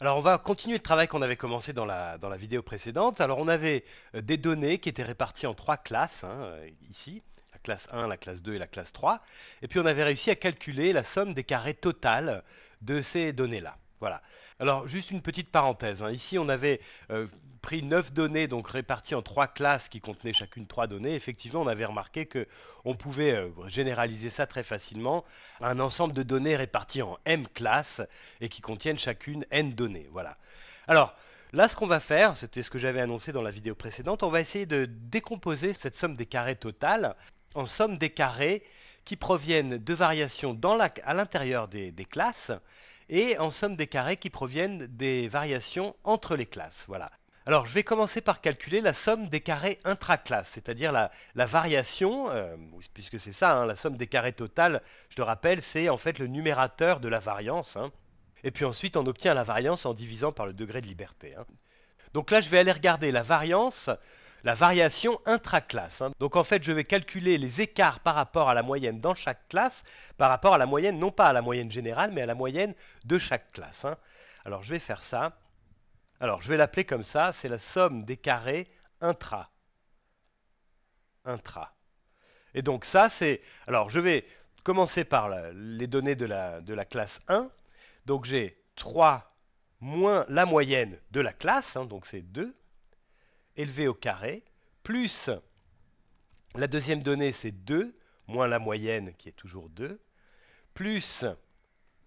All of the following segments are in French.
Alors on va continuer le travail qu'on avait commencé dans la, dans la, vidéo précédente. Alors on avait euh, des données qui étaient réparties en trois classes, hein, euh, ici, la classe 1, la classe 2 et la classe 3. Et puis on avait réussi à calculer la somme des carrés totales de ces données-là. Voilà. Alors juste une petite parenthèse, hein. ici on avait euh, pris 9 données, donc réparties en 3 classes qui contenaient chacune 3 données, effectivement, on avait remarqué qu'on pouvait euh, généraliser ça très facilement un ensemble de données réparties en M classes et qui contiennent chacune N données. Voilà. Alors, Là, ce qu'on va faire, c'était ce que j'avais annoncé dans la vidéo précédente, on va essayer de décomposer cette somme des carrés totale en somme des carrés qui proviennent de variations dans à l'intérieur des, des, classes et en somme des carrés qui proviennent des variations entre les classes. Voilà. Alors, je vais commencer par calculer la somme des carrés intraclasse, c'est-à-dire la, variation, euh, puisque c'est ça, hein, la somme des carrés totales, je te rappelle, c'est en fait le numérateur de la variance. Hein. Et puis ensuite, on obtient la variance en divisant par le degré de liberté. Hein. Donc là, je vais aller regarder la variance, la variation intraclasse. Donc en fait, je vais calculer les écarts par rapport à la moyenne dans chaque classe, par rapport à la moyenne, non pas à la moyenne générale, mais à la moyenne de chaque classe. Alors, je vais faire ça. Alors, je vais l'appeler comme ça, c'est la somme des carrés intra. Intra. Et donc ça, c'est... Alors, je vais commencer par les données de la, de la, classe 1. Donc, j'ai 3 moins la moyenne de la classe, hein, donc c'est 2, élevé au carré, plus la deuxième donnée, c'est 2, moins la moyenne, qui est toujours 2, plus,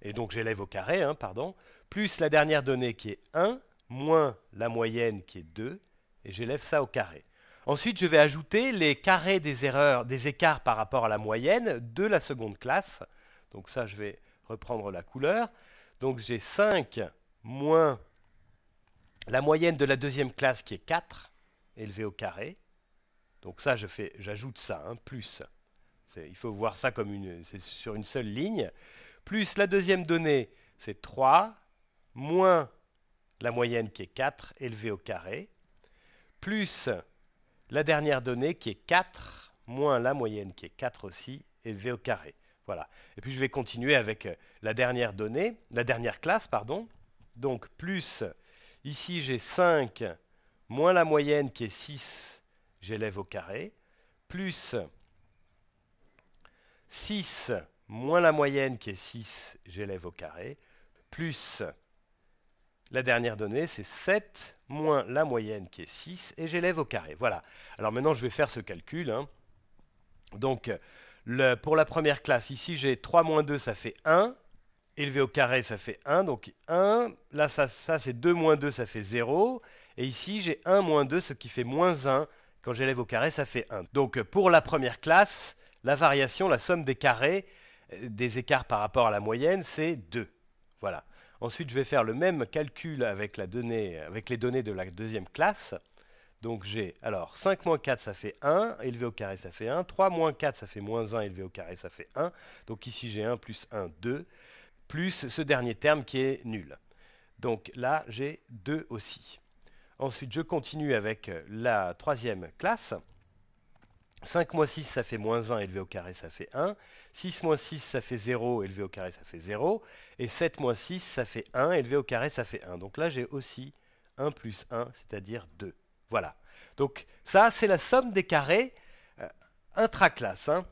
et donc j'élève au carré, hein, pardon, plus la dernière donnée qui est 1, moins la moyenne qui est 2, et j'élève ça au carré. Ensuite, je vais ajouter les carrés des erreurs, des écarts par rapport à la moyenne de la seconde classe. Donc ça, je vais reprendre la couleur. Donc j'ai 5 moins la moyenne de la deuxième classe qui est 4, élevé au carré. Donc ça, j'ajoute ça, un hein, plus. Il faut voir ça comme une, c'est sur une seule ligne. Plus la deuxième donnée, c'est 3, moins la moyenne qui est 4 élevée au carré, plus la dernière donnée qui est 4, moins la moyenne qui est 4 aussi, élevée au carré. Voilà. Et puis je vais continuer avec euh, la dernière donnée, la dernière classe, pardon. Donc plus, ici j'ai 5, moins la moyenne qui est 6, j'élève au carré, plus 6, moins la moyenne qui est 6, j'élève au carré, plus la dernière donnée, c'est 7 moins la moyenne qui est 6, et j'élève au carré. Voilà. Alors maintenant, je vais faire ce calcul. Hein. Donc, pour la première classe, ici, j'ai 3 moins 2, ça fait 1. Élevé au carré, ça fait 1. Donc 1, là, ça, ça c'est 2 moins 2, ça fait 0. Et ici, j'ai 1 moins 2, ce qui fait moins 1. Quand j'élève au carré, ça fait 1. Donc pour la première classe, la variation, la somme des carrés, euh, des écarts par rapport à la moyenne, c'est 2. Voilà. Ensuite, je vais faire le même calcul avec, les données de la deuxième classe. Donc j'ai, alors 5 moins 4 ça fait 1, élevé au carré ça fait 1, 3 moins 4 ça fait moins 1, élevé au carré ça fait 1, donc ici j'ai 1 plus 1, 2, plus ce dernier terme qui est nul. Donc là j'ai 2 aussi. Ensuite je continue avec la troisième classe, 5 moins 6, ça fait moins 1 élevé au carré, ça fait 1. 6 moins 6, ça fait 0 élevé au carré, ça fait 0. Et 7 moins 6, ça fait 1 élevé au carré, ça fait 1. Donc là, j'ai aussi 1 plus 1, c'est-à-dire 2. Voilà. Donc ça, c'est la somme des carrés euh, intraclasse. Hein.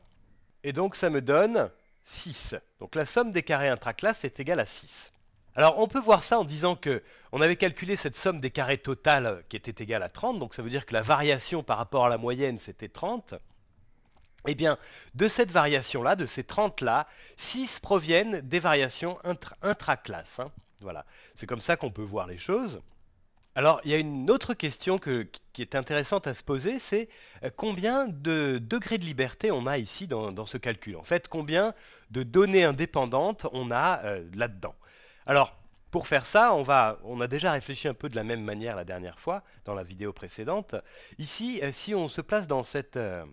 Et donc, ça me donne 6. Donc la somme des carrés intraclasse est égale à 6. Alors on peut voir ça en disant que on avait calculé cette somme des carrés totales qui était égale à 30, donc ça veut dire que la variation par rapport à la moyenne c'était 30. Eh bien, de cette variation-là, de ces 30-là, 6 proviennent des variations intra-classe. Hein. Voilà, c'est comme ça qu'on peut voir les choses. Alors, il y a une autre question qui est intéressante à se poser, c'est euh, combien de degrés de liberté on a ici dans, ce calcul En fait, combien de données indépendantes on a euh, là-dedans alors, pour faire ça, on, a déjà réfléchi un peu de la même manière la dernière fois, dans la vidéo précédente. Ici, euh, si on se place euh,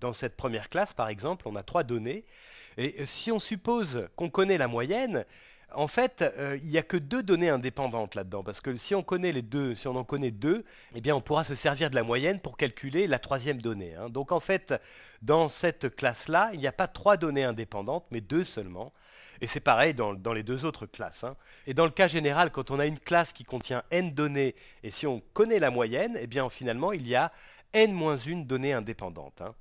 dans cette, première classe, par exemple, on a trois données. Et euh, si on suppose qu'on connaît la moyenne, en fait, il n'y a que deux données indépendantes là-dedans, parce que si on connaît les deux, si on en connaît deux, eh bien on pourra se servir de la moyenne pour calculer la troisième donnée. Hein. Donc en fait, dans cette classe-là, il n'y a pas trois données indépendantes, mais deux seulement. Et c'est pareil dans, les deux autres classes. Hein. Et dans le cas général, quand on a une classe qui contient n données, et si on connaît la moyenne, eh bien finalement il y a n-1 donnée indépendante. Hein.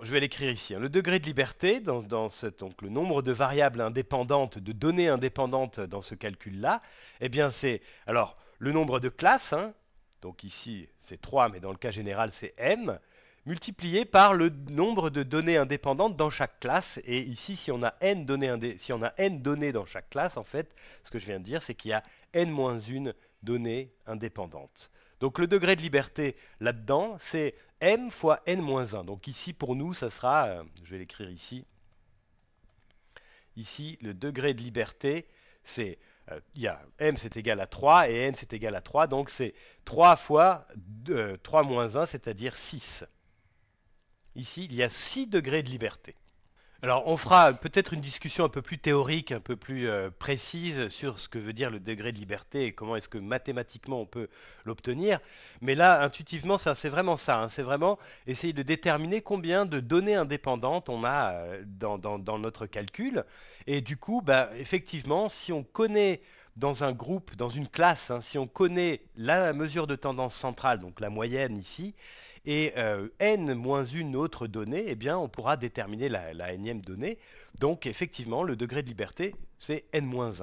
Je vais l'écrire ici. Hein. Le degré de liberté, dans, donc le nombre de variables indépendantes, de données indépendantes dans ce calcul-là, eh bien c'est alors le nombre de classes, donc ici c'est 3, mais dans le cas général c'est m, multiplié par le nombre de données indépendantes dans chaque classe. Et ici, si on a n données, si on a n dans chaque classe, en fait, ce que je viens de dire, c'est qu'il y a n-1 données indépendantes. Donc le degré de liberté là-dedans, c'est m fois n-1. Donc ici, pour nous, ça sera, euh, je vais l'écrire ici, ici, le degré de liberté, c'est, euh, il y a m c'est égal à 3 et n c'est égal à 3, donc c'est 3 fois 3 euh, moins 1, c'est-à-dire 6. Ici, il y a 6 degrés de liberté. Alors on fera peut-être une discussion un peu plus théorique, un peu plus euh, précise sur ce que veut dire le degré de liberté et comment est-ce que mathématiquement on peut l'obtenir. Mais là, intuitivement, c'est vraiment ça. Hein. C'est vraiment essayer de déterminer combien de données indépendantes on a euh, dans, notre calcul. Et du coup, bah, effectivement, si on connaît dans un groupe, dans une classe, hein, si on connaît la mesure de tendance centrale, donc la moyenne ici, et euh, n n-1 autre donnée, eh bien, on pourra déterminer la, la énième donnée. Donc effectivement, le degré de liberté, c'est n-1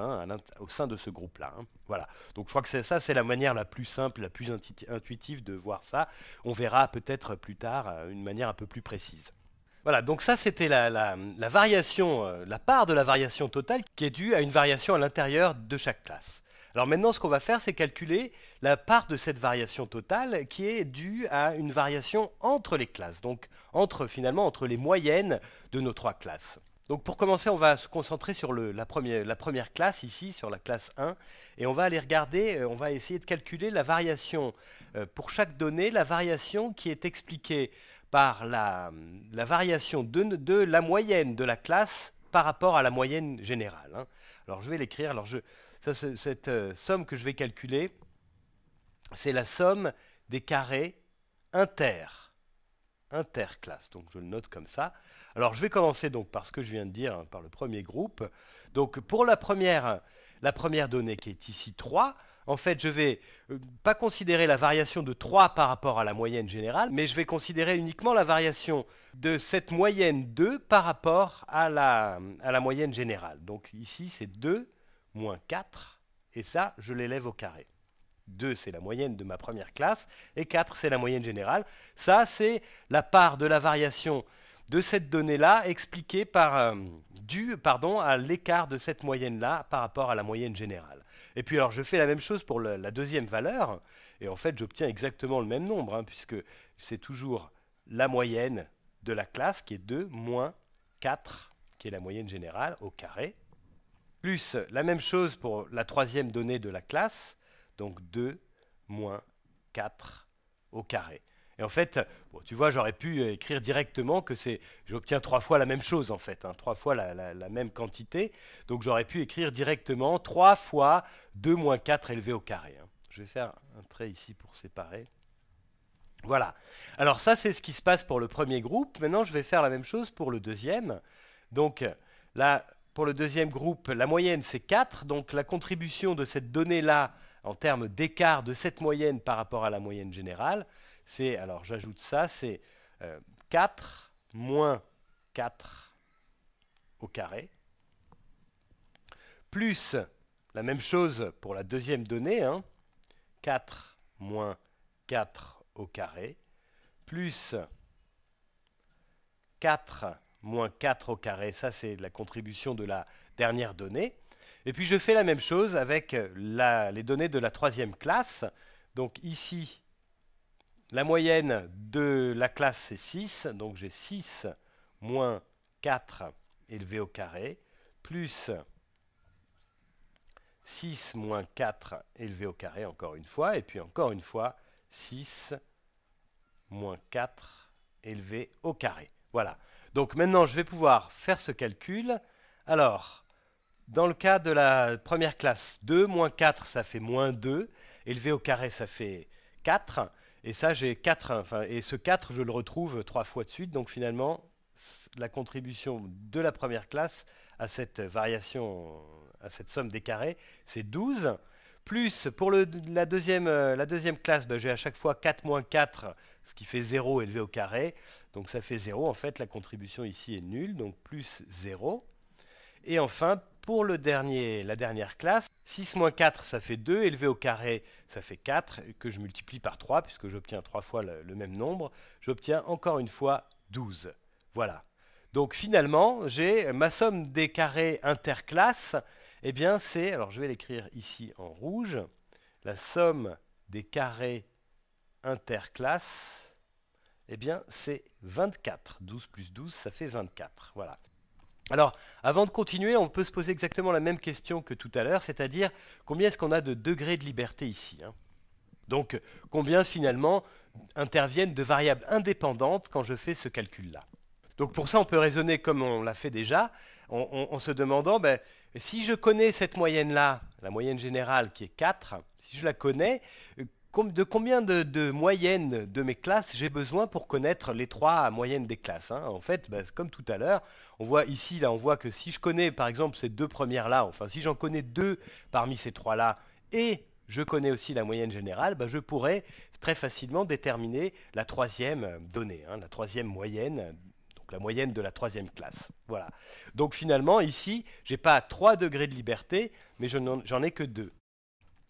au sein de ce groupe-là. Hein. Voilà. Donc je crois que ça, c'est la manière la plus simple, la plus intuitive de voir ça. On verra peut-être plus tard euh, une manière un peu plus précise. Voilà, donc ça c'était la, variation, euh, la part de la variation totale qui est due à une variation à l'intérieur de chaque classe. Alors maintenant ce qu'on va faire c'est calculer la part de cette variation totale qui est due à une variation entre les classes, donc entre finalement entre les moyennes de nos trois classes. Donc pour commencer, on va se concentrer sur la, première, la, première, classe ici, sur la classe 1, et on va aller regarder, euh, on va essayer de calculer la variation euh, pour chaque donnée, la variation qui est expliquée par la, variation de, la moyenne de la classe par rapport à la moyenne générale. Hein. Alors je vais l'écrire, alors cette euh, somme que je vais calculer, c'est la somme des carrés inter, interclasse. Donc je le note comme ça. Alors je vais commencer donc par ce que je viens de dire, hein, par le premier groupe. Donc pour la première, la première donnée qui est ici 3, en fait je vais euh, pas considérer la variation de 3 par rapport à la moyenne générale, mais je vais considérer uniquement la variation de cette moyenne 2 par rapport à la, moyenne générale. Donc ici c'est 2 moins 4, et ça je l'élève au carré. 2, c'est la moyenne de ma première classe, et 4, c'est la moyenne générale. Ça, c'est la part de la variation de cette donnée-là expliquée par, euh, pardon, à l'écart de cette moyenne-là par rapport à la moyenne générale. Et puis alors je fais la même chose pour la deuxième valeur, et en fait j'obtiens exactement le même nombre, hein, puisque c'est toujours la moyenne de la classe qui est 2 moins 4, qui est la moyenne générale au carré, plus la même chose pour la troisième donnée de la classe, donc 2 moins 4 au carré. Et en fait, tu vois, j'aurais pu écrire directement que c'est, j'obtiens trois fois la même chose en fait, hein, trois fois la, même quantité. Donc j'aurais pu écrire directement 3 fois 2 moins 4 élevé au carré. Hein. Je vais faire un trait ici pour séparer. Voilà. Alors ça, c'est ce qui se passe pour le premier groupe. Maintenant, je vais faire la même chose pour le deuxième. Donc là, pour le deuxième groupe, la moyenne, c'est 4. Donc la contribution de cette donnée-là en termes d'écart de cette moyenne par rapport à la moyenne générale, c'est, alors j'ajoute ça, c'est 4 euh, moins 4 au carré, plus la même chose pour la deuxième donnée, 4 hein, moins 4 au carré, plus 4 moins 4 au carré, ça c'est la contribution de la dernière donnée, et puis je fais la même chose avec euh, les données de la troisième classe. Donc ici, la moyenne de la classe c'est 6, donc j'ai 6 moins 4 élevé au carré, plus 6 moins 4 élevé au carré encore une fois, et puis encore une fois 6 moins 4 élevé au carré. Voilà. Donc maintenant je vais pouvoir faire ce calcul. Alors, dans le cas de la première classe, 2 moins 4, ça fait moins 2. Élevé au carré, ça fait 4. Et ça, j'ai 4. et ce 4, je le retrouve 3 fois de suite. Donc finalement, la contribution de la première classe à cette variation, à cette somme des carrés, c'est 12. Plus, pour euh, la, deuxième, classe, bah, j'ai à chaque fois 4 moins 4, ce qui fait 0 élevé au carré. Donc ça fait 0. En fait, la contribution ici est nulle, donc plus 0. Et enfin, pour le dernier, la dernière classe, 6 moins 4, ça fait 2, élevé au carré, ça fait 4, que je multiplie par 3, puisque j'obtiens 3 fois le, même nombre, j'obtiens encore une fois 12. Voilà. Donc finalement, j'ai ma somme des carrés interclasses, et eh bien c'est, alors je vais l'écrire ici en rouge, la somme des carrés interclasses, eh bien c'est 24. 12 plus 12, ça fait 24. Voilà. Alors, avant de continuer, on peut se poser exactement la même question que tout à l'heure, c'est-à-dire combien est-ce qu'on a de degrés de liberté ici hein Donc, combien finalement interviennent de variables indépendantes quand je fais ce calcul-là Donc pour ça, on peut raisonner comme on l'a fait déjà, en, se demandant, ben, si je connais cette moyenne-là, la moyenne générale qui est 4, si je la connais, euh, de combien de, moyennes de mes classes j'ai besoin pour connaître les trois moyennes des classes hein? En fait, bah, comme tout à l'heure, on voit ici, là, on voit que si je connais par exemple ces deux premières-là, enfin si j'en connais deux parmi ces trois-là, et je connais aussi la moyenne générale, bah, je pourrais très facilement déterminer la troisième donnée, hein, la troisième moyenne donc la moyenne de la troisième classe. Voilà. Donc finalement, ici, je n'ai pas trois degrés de liberté, mais j'en ai que deux.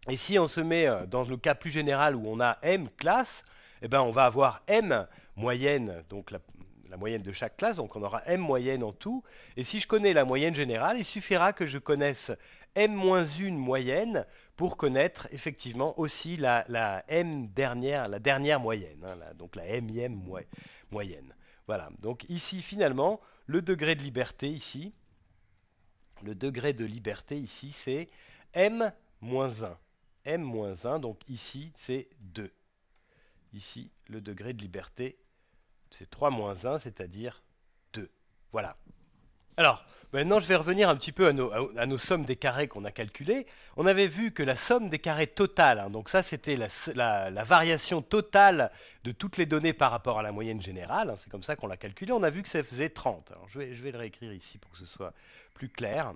Et si on se met euh, dans le cas plus général où on a M classe, eh ben, on va avoir M moyenne, donc la, moyenne de chaque classe, donc on aura M moyenne en tout. Et si je connais la moyenne générale, il suffira que je connaisse M-1 moins moyenne pour connaître effectivement aussi la, M dernière, la dernière moyenne, hein, donc la m moyenne. Voilà, donc ici finalement, le degré de liberté ici, le degré de liberté ici, c'est M-1. moins m-1, donc ici c'est 2. Ici, le degré de liberté, c'est 3 moins 1, c'est-à-dire 2. Voilà. Alors, maintenant je vais revenir un petit peu à nos, à nos sommes des carrés qu'on a calculées. On avait vu que la somme des carrés totale, hein, donc ça c'était la, variation totale de toutes les données par rapport à la moyenne générale, hein, c'est comme ça qu'on l'a calculé, on a vu que ça faisait 30. je, vais, je vais le réécrire ici pour que ce soit plus clair.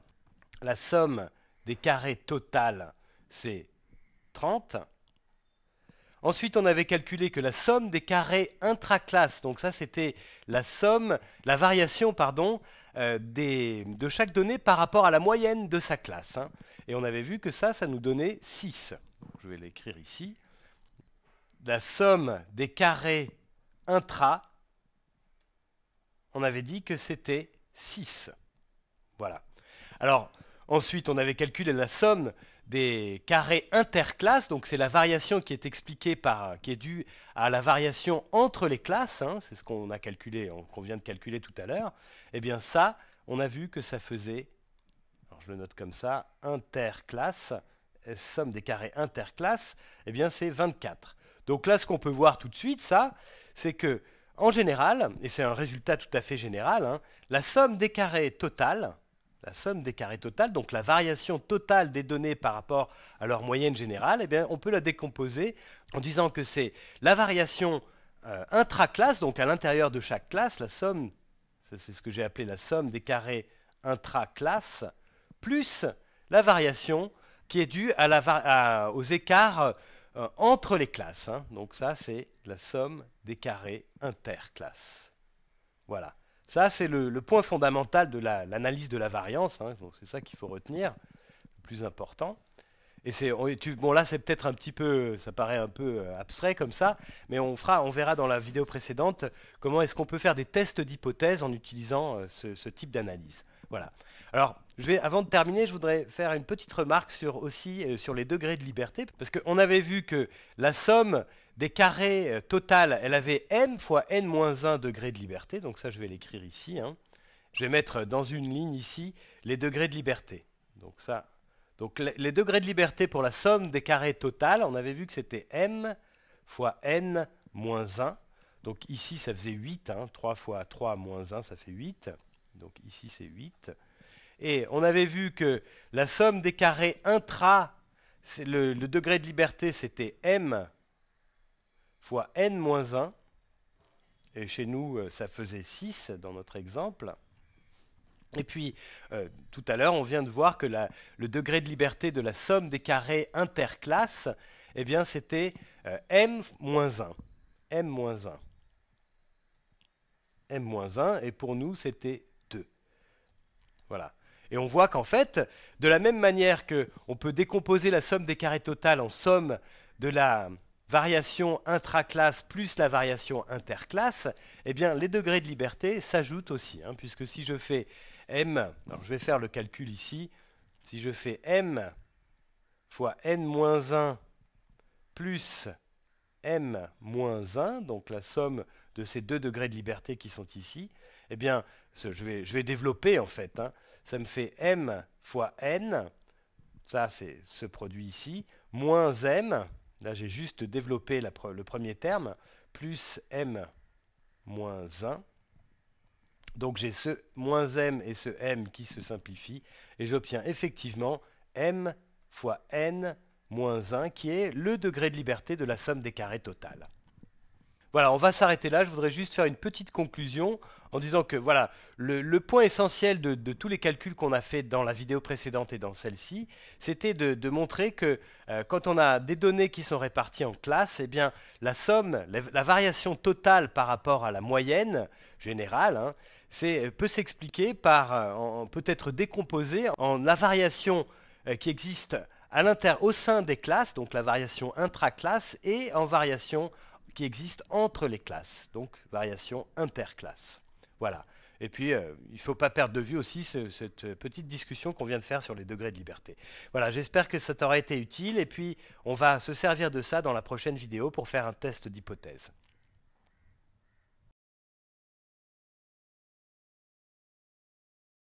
La somme des carrés totale, c'est Ensuite, on avait calculé que la somme des carrés intra-classe, donc ça c'était la somme, la variation, pardon, euh, de chaque donnée par rapport à la moyenne de sa classe. Hein. Et on avait vu que ça, ça nous donnait 6. Je vais l'écrire ici. La somme des carrés intra, on avait dit que c'était 6. Voilà. Alors, ensuite, on avait calculé la somme des carrés interclasses, donc c'est la variation qui est expliquée par, qui est due à la variation entre les classes, hein. c'est ce qu'on a calculé, qu'on vient de calculer tout à l'heure, et eh bien ça, on a vu que ça faisait, alors je le note comme ça, interclasse, euh, somme des carrés interclasses, et eh bien c'est 24. Donc là, ce qu'on peut voir tout de suite, ça, c'est que, en général, et c'est un résultat tout à fait général, hein, la somme des carrés totales, la somme des carrés totales, donc la variation totale des données par rapport à leur moyenne générale, eh bien, on peut la décomposer en disant que c'est la variation euh, intra-classe, donc à l'intérieur de chaque classe, la somme, c'est ce que j'ai appelé la somme des carrés intra-classe, plus la variation qui est due aux écarts euh, entre les classes. Hein. Donc ça, c'est la somme des carrés inter-classe. Voilà. Ça, c'est le, point fondamental de l'analyse de la variance. Hein, c'est ça qu'il faut retenir, le plus important. Et c'est, bon là c'est peut-être un petit peu, ça paraît un peu euh, abstrait comme ça, mais on, fera, on verra dans la vidéo précédente comment est-ce qu'on peut faire des tests d'hypothèses en utilisant euh, ce, type d'analyse. Voilà. Alors, je vais, avant de terminer, je voudrais faire une petite remarque sur, aussi euh, sur les degrés de liberté, parce qu'on avait vu que la somme des carrés euh, total, elle avait m fois n-1 moins degré de liberté, donc ça je vais l'écrire ici. Hein. Je vais mettre dans une ligne ici les degrés de liberté. Donc ça, donc les degrés de liberté pour la somme des carrés total, on avait vu que c'était m fois n moins 1. Donc ici ça faisait 8, 3 hein. fois 3 moins 1 ça fait 8. Donc ici c'est 8. Et on avait vu que la somme des carrés intra, le degré de liberté c'était m fois n-1, et chez nous euh, ça faisait 6 dans notre exemple. Et puis, euh, tout à l'heure, on vient de voir que le degré de liberté de la somme des carrés interclasses, eh bien, c'était euh, m m-1. m-1. m-1, et pour nous, c'était 2. Voilà. Et on voit qu'en fait, de la même manière qu'on peut décomposer la somme des carrés totales en somme de la, variation classe plus la variation interclasse, eh bien les degrés de liberté s'ajoutent aussi, hein, puisque si je fais m, je vais faire le calcul ici, si je fais m fois n-1 moins plus m-1, moins donc la somme de ces deux degrés de liberté qui sont ici, eh bien je vais, je vais développer en fait, hein. ça me fait m fois n, ça c'est ce produit ici, moins m, Là, j'ai juste développé le premier terme, plus m moins 1. Donc j'ai ce moins m et ce m qui se simplifient, et j'obtiens effectivement m fois n moins 1, qui est le degré de liberté de la somme des carrés totales. Voilà, on va s'arrêter là. Je voudrais juste faire une petite conclusion en disant que voilà, le, point essentiel de, tous les calculs qu'on a fait dans la vidéo précédente et dans celle-ci, c'était de, montrer que euh, quand on a des données qui sont réparties en classes, eh bien la somme, la, variation totale par rapport à la moyenne générale, hein, euh, peut s'expliquer par, euh, peut être décomposée en la variation qui existe à au sein des classes, donc la variation intra-classe, et en variation qui existe entre les classes, donc variation interclasse. Voilà. Et puis, euh, il ne faut pas perdre de vue aussi cette petite discussion qu'on vient de faire sur les degrés de liberté. Voilà, j'espère que ça t'aura été utile, et puis on va se servir de ça dans la prochaine vidéo pour faire un test d'hypothèse.